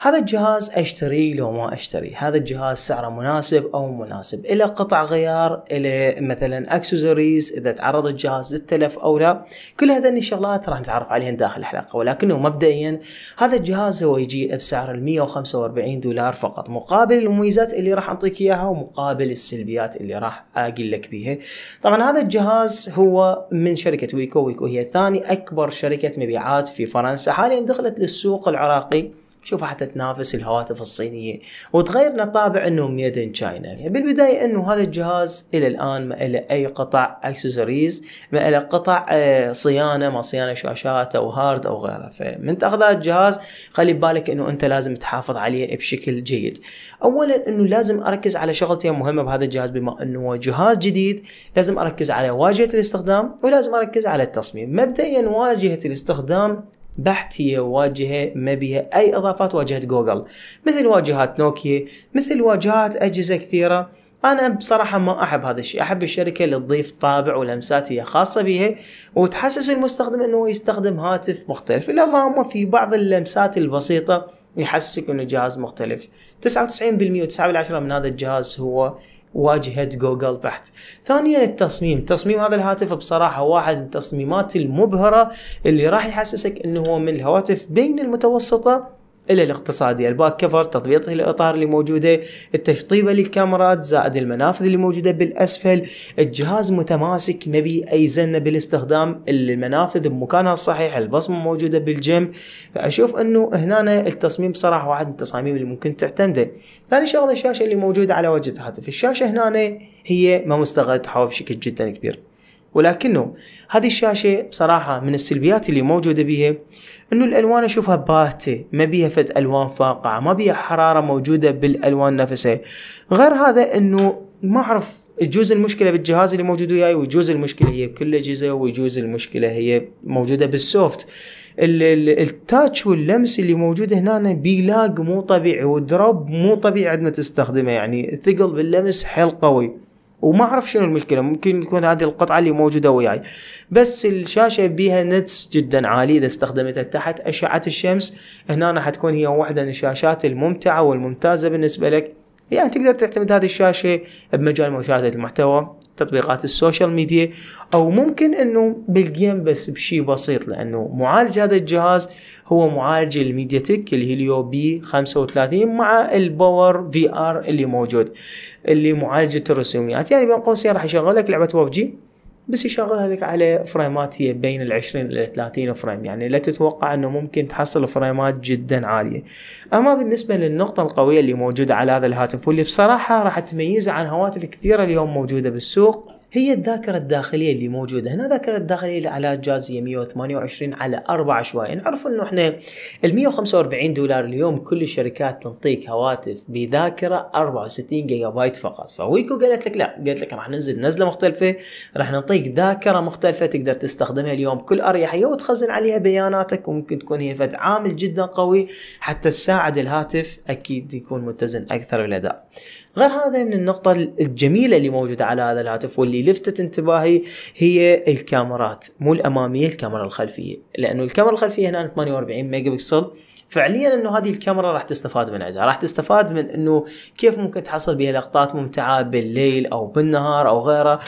هذا الجهاز اشتري لو ما اشتري هذا الجهاز سعره مناسب او مناسب الى قطع غيار الى مثلا اكسسوارز اذا تعرض الجهاز للتلف او لا كل هذه الشغلات راح نتعرف عليها داخل الحلقه ولكنه مبدئيا هذا الجهاز هو يجي بسعر ال 145 دولار فقط مقابل المميزات اللي راح اعطيك اياها ومقابل السلبيات اللي راح اقول لك بيها طبعا هذا الجهاز هو من شركه ويكو ويكو هي ثاني اكبر شركه مبيعات في فرنسا حاليا دخلت للسوق العراقي شوف حتى تنافس الهواتف الصينيه وتغير لنا طابع انه ميد ان تشاينا بالبدايه انه هذا الجهاز الى الان ما له اي قطع اكسسوارز ما له قطع آه، صيانه ما صيانه شاشات او هارد او غيره فمن تاخذ هذا الجهاز خلي بالك انه انت لازم تحافظ عليه بشكل جيد اولا انه لازم اركز على شغلتين مهمه بهذا الجهاز بما انه هو جهاز جديد لازم اركز على واجهه الاستخدام ولازم اركز على التصميم مبدئيا واجهه الاستخدام بحتية وواجهة ما بها أي إضافات واجهة جوجل مثل واجهات نوكيا مثل واجهات أجهزة كثيرة أنا بصراحة ما أحب هذا الشيء أحب الشركة اللي تضيف طابع ولمسات هي خاصة بها وتحسس المستخدم أنه يستخدم هاتف مختلف إلا اللهم في بعض اللمسات البسيطة يحسسك أنه جهاز مختلف 99% و9 من هذا الجهاز هو واجهه جوجل بحت. ثانيا التصميم، تصميم هذا الهاتف بصراحه واحد من التصميمات المبهره اللي راح يحسسك انه هو من الهواتف بين المتوسطه إلى الاقتصادية الباك كفر تضبيط الإطار اللي موجودة التشطيبة للكاميرات زائد المنافذ اللي موجودة بالأسفل الجهاز متماسك ما بي أي زنة بالاستخدام المنافذ بمكانها الصحيح البصمة موجودة بالجنب فأشوف أنه هنا التصميم بصراحة واحد من التصاميم اللي ممكن تعتمده ثاني شغلة الشاشة اللي موجودة على وجه الهاتف الشاشة هنا هي ما مستغلة بشكل جدا كبير ولكنه هذه الشاشة بصراحة من السلبيات اللي موجودة بيها انه الالوان اشوفها باهتة ما بيها فت الوان فاقعة ما بيها حرارة موجودة بالالوان نفسها غير هذا انه ما اعرف يجوز المشكله بالجهاز اللي موجود وياي ويجوز المشكله هي بكل الاجهزه ويجوز المشكله هي موجوده بالسوفت التاتش واللمس اللي موجود هنا بيلاق مو طبيعي ودروب مو طبيعي عندما تستخدمه يعني ثقل باللمس حيل قوي وما اعرف شنو المشكله ممكن تكون هذه القطعه اللي موجوده وياي بس الشاشه بيها نتس جدا عالي اذا استخدمتها تحت اشعه الشمس هنا حتكون هي واحده من الشاشات الممتعه والممتازه بالنسبه لك يعني تقدر تعتمد هذه الشاشة بمجال مشاهدة المحتوى تطبيقات السوشيال ميديا او ممكن انه بالجيم بس بشيء بسيط لانه معالج هذا الجهاز هو معالج الميديا تك الهيليو بي 35 مع الباور في ار اللي موجود اللي معالجة الرسوميات يعني بين قوسين راح يشغلك لك لعبة ببجي بس يشغلها لك على فريمات هي بين ال 20 الى 30 فريم يعني لا تتوقع انه ممكن تحصل فريمات جدا عاليه اما بالنسبه للنقطه القويه اللي موجوده على هذا الهاتف واللي بصراحه راح تميزه عن هواتف كثيره اليوم موجوده بالسوق هي الذاكرة الداخلية اللي موجودة هنا الذاكرة الداخلية لعلاج جازية 128 على 4 عشوائي نعرف انه احنا ال 145 دولار اليوم كل الشركات تنطيك هواتف بذاكرة 64 جيجا بايت فقط فويكو قالت لك لا قالت لك راح ننزل نزلة مختلفة راح نعطيك ذاكرة مختلفة تقدر تستخدمها اليوم بكل أريحية وتخزن عليها بياناتك وممكن تكون هي فد عامل جدا قوي حتى تساعد الهاتف أكيد يكون متزن أكثر الأداء غير هذا من النقطة الجميلة اللي موجودة على هذا الهاتف واللي لفتت انتباهي هي الكاميرات مو الاماميه الكاميرا الخلفيه لانه الكاميرا الخلفيه هنا 48 ميجا بكسل فعليا انه هذه الكاميرا راح تستفاد من عندها راح تستفاد من انه كيف ممكن تحصل بها لقطات ممتعه بالليل او بالنهار او غيره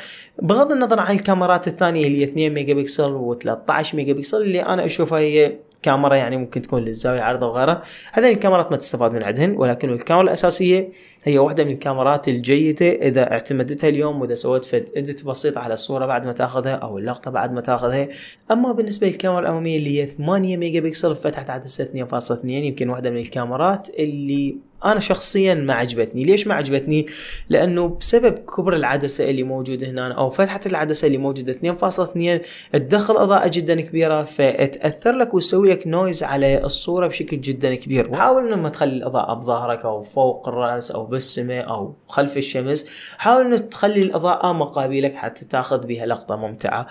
بغض النظر عن الكاميرات الثانيه اللي 2 ميجا بكسل و13 ميجا بكسل اللي انا اشوفها هي كاميرا يعني ممكن تكون للزاويه العرضه وغيرها هذه الكاميرات ما تستفاد من عندهن ولكن الكاميرا الاساسيه هي واحده من الكاميرات الجيده اذا اعتمدتها اليوم واذا سويت فد اديت بسيط على الصوره بعد ما تاخذها او اللقطه بعد ما تاخذها اما بالنسبه للكاميرا الاماميه اللي هي 8 ميجا بكسل فتحت عدسه 2.2 يمكن واحده من الكاميرات اللي انا شخصيا ما عجبتني ليش ما عجبتني لانه بسبب كبر العدسه اللي موجوده هنا او فتحه العدسه اللي موجوده 2.2 تدخل اضاءه جدا كبيره فتاثر لك وتسوي لك نويز على الصوره بشكل جدا كبير حاول انه ما تخلي الاضاءه بظهرك او فوق الراس او بالسماء او خلف الشمس حاول انه تخلي الاضاءه مقابلك حتى تاخذ بها لقطه ممتعه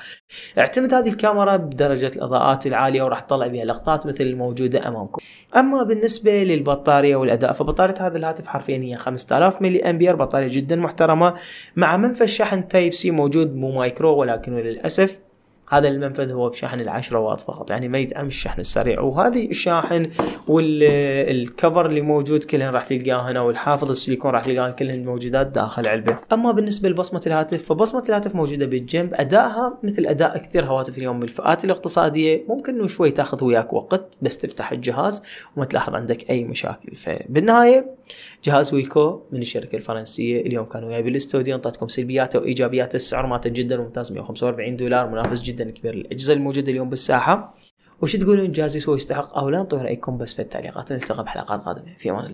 اعتمد هذه الكاميرا بدرجه الاضاءات العاليه وراح تطلع بها لقطات مثل الموجوده امامكم اما بالنسبه للبطاريه والاداء فبطارية بطارية هذا الهاتف حرفيا هي 5000 ملي امبير بطارية جدا محترمة مع منفذ شحن تايب سي موجود مو مايكرو ولكنه للأسف هذا المنفذ هو بشحن العشرة واط فقط يعني ما يدعم الشحن السريع وهذه الشاحن والكفر اللي موجود كلهن راح تلقاه هنا والحافظ السيليكون راح تلقاه كلهن موجودات داخل علبه اما بالنسبه لبصمه الهاتف فبصمه الهاتف موجوده بالجنب ادائها مثل اداء كثير هواتف اليوم بالفئات الاقتصاديه ممكن انه شوي تاخذ وياك وقت بس تفتح الجهاز وما تلاحظ عندك اي مشاكل فبالنهايه جهاز ويكو من الشركه الفرنسيه اليوم كان وياي بالاستوديو انطتكم سلبياته وايجابياته السعر مالته جدا ممتاز 145 دولار منافس جدا جدا كبير للاجهزه الموجوده اليوم بالساحه وش تقولون جاز يسوى يستحق او لا انطونا طيب، رايكم بس في التعليقات نلتقى بحلقات قادمه في امان الله